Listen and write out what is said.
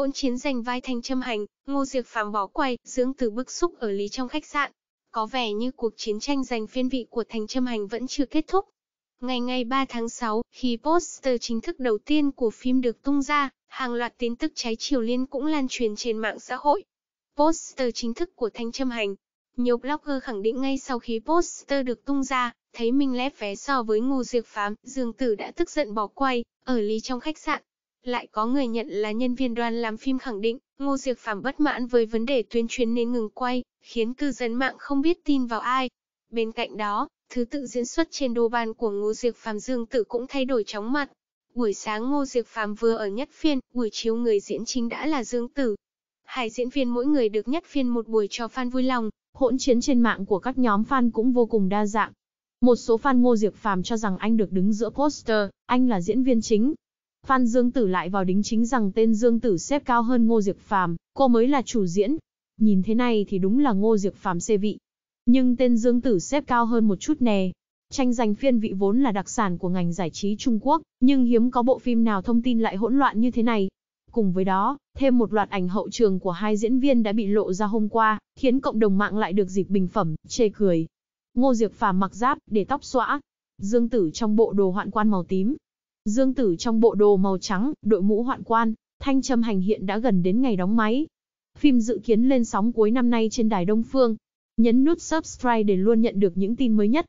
hôn chiến giành vai Thanh Trâm Hành, Ngô Diệc Phàm bỏ quay, dưỡng từ bức xúc ở lý trong khách sạn. Có vẻ như cuộc chiến tranh giành phiên vị của Thanh Trâm Hành vẫn chưa kết thúc. Ngày ngày 3 tháng 6, khi poster chính thức đầu tiên của phim được tung ra, hàng loạt tin tức trái chiều liên cũng lan truyền trên mạng xã hội. Poster chính thức của Thanh Trâm Hành Nhiều blogger khẳng định ngay sau khi poster được tung ra, thấy mình lép vé so với Ngô Diệc Phàm, Dương Tử đã tức giận bỏ quay, ở lý trong khách sạn. Lại có người nhận là nhân viên đoàn làm phim khẳng định, Ngô Diệc Phàm bất mãn với vấn đề tuyên truyền nên ngừng quay, khiến cư dân mạng không biết tin vào ai. Bên cạnh đó, thứ tự diễn xuất trên đô bàn của Ngô Diệc Phàm Dương Tử cũng thay đổi chóng mặt. Buổi sáng Ngô Diệc Phàm vừa ở nhất phiên, buổi chiều người diễn chính đã là Dương Tử. Hai diễn viên mỗi người được nhất phiên một buổi cho fan vui lòng. Hỗn chiến trên mạng của các nhóm fan cũng vô cùng đa dạng. Một số fan Ngô Diệc Phàm cho rằng anh được đứng giữa poster, anh là diễn viên chính, Phan Dương Tử lại vào đính chính rằng tên Dương Tử xếp cao hơn Ngô Diệp Phàm, cô mới là chủ diễn. Nhìn thế này thì đúng là Ngô Diệp Phàm xê vị. Nhưng tên Dương Tử xếp cao hơn một chút nè. Tranh giành phiên vị vốn là đặc sản của ngành giải trí Trung Quốc, nhưng hiếm có bộ phim nào thông tin lại hỗn loạn như thế này. Cùng với đó, thêm một loạt ảnh hậu trường của hai diễn viên đã bị lộ ra hôm qua, khiến cộng đồng mạng lại được dịp bình phẩm, chê cười. Ngô Diệp Phàm mặc giáp, để tóc xõa, Dương Tử trong bộ đồ hoạn quan màu tím, Dương Tử trong bộ đồ màu trắng, đội mũ hoạn quan, thanh châm hành hiện đã gần đến ngày đóng máy. Phim dự kiến lên sóng cuối năm nay trên đài Đông Phương. Nhấn nút subscribe để luôn nhận được những tin mới nhất.